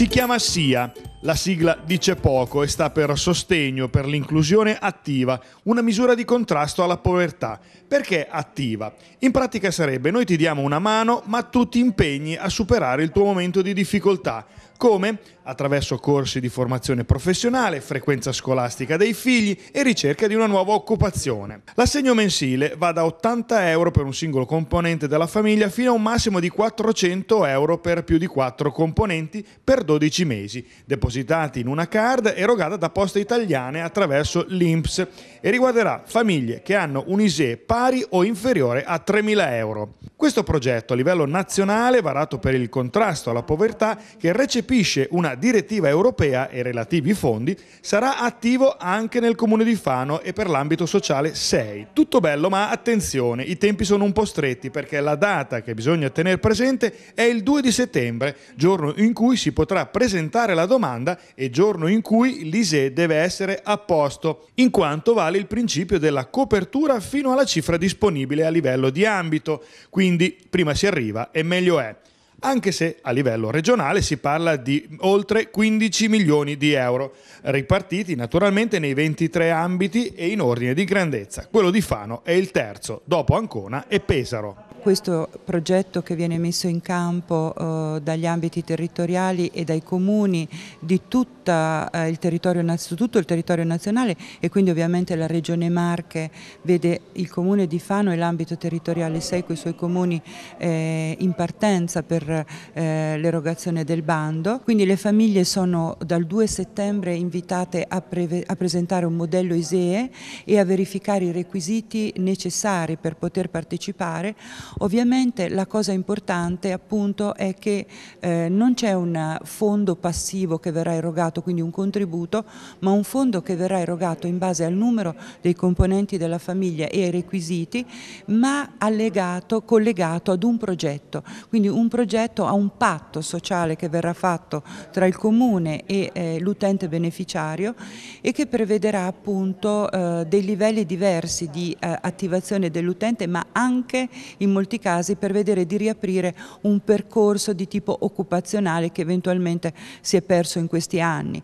Si chiama SIA, la sigla dice poco e sta per sostegno per l'inclusione attiva, una misura di contrasto alla povertà. Perché attiva? In pratica sarebbe noi ti diamo una mano ma tu ti impegni a superare il tuo momento di difficoltà. Come? Attraverso corsi di formazione professionale, frequenza scolastica dei figli e ricerca di una nuova occupazione. L'assegno mensile va da 80 euro per un singolo componente della famiglia fino a un massimo di 400 euro per più di 4 componenti per 12 mesi, depositati in una card erogata da poste italiane attraverso l'INPS e riguarderà famiglie che hanno un ISE pari o inferiore a 3.000 euro. Questo progetto a livello nazionale, varato per il contrasto alla povertà, che recepisce recepisce una direttiva europea e relativi fondi, sarà attivo anche nel comune di Fano e per l'ambito sociale 6. Tutto bello, ma attenzione, i tempi sono un po' stretti perché la data che bisogna tenere presente è il 2 di settembre, giorno in cui si potrà presentare la domanda e giorno in cui l'ISE deve essere a posto, in quanto vale il principio della copertura fino alla cifra disponibile a livello di ambito. Quindi prima si arriva e meglio è anche se a livello regionale si parla di oltre 15 milioni di euro, ripartiti naturalmente nei 23 ambiti e in ordine di grandezza. Quello di Fano è il terzo, dopo Ancona e Pesaro questo progetto che viene messo in campo eh, dagli ambiti territoriali e dai comuni di tutta, eh, il territorio, tutto il territorio nazionale e quindi ovviamente la regione Marche vede il comune di Fano e l'ambito territoriale 6 con i suoi comuni eh, in partenza per eh, l'erogazione del bando. Quindi le famiglie sono dal 2 settembre invitate a, a presentare un modello ISEE e a verificare i requisiti necessari per poter partecipare Ovviamente la cosa importante appunto è che eh, non c'è un fondo passivo che verrà erogato, quindi un contributo, ma un fondo che verrà erogato in base al numero dei componenti della famiglia e ai requisiti, ma allegato, collegato ad un progetto, quindi un progetto a un patto sociale che verrà fatto tra il comune e eh, l'utente beneficiario e che prevederà appunto eh, dei livelli diversi di eh, attivazione dell'utente ma anche in molti casi per vedere di riaprire un percorso di tipo occupazionale che eventualmente si è perso in questi anni.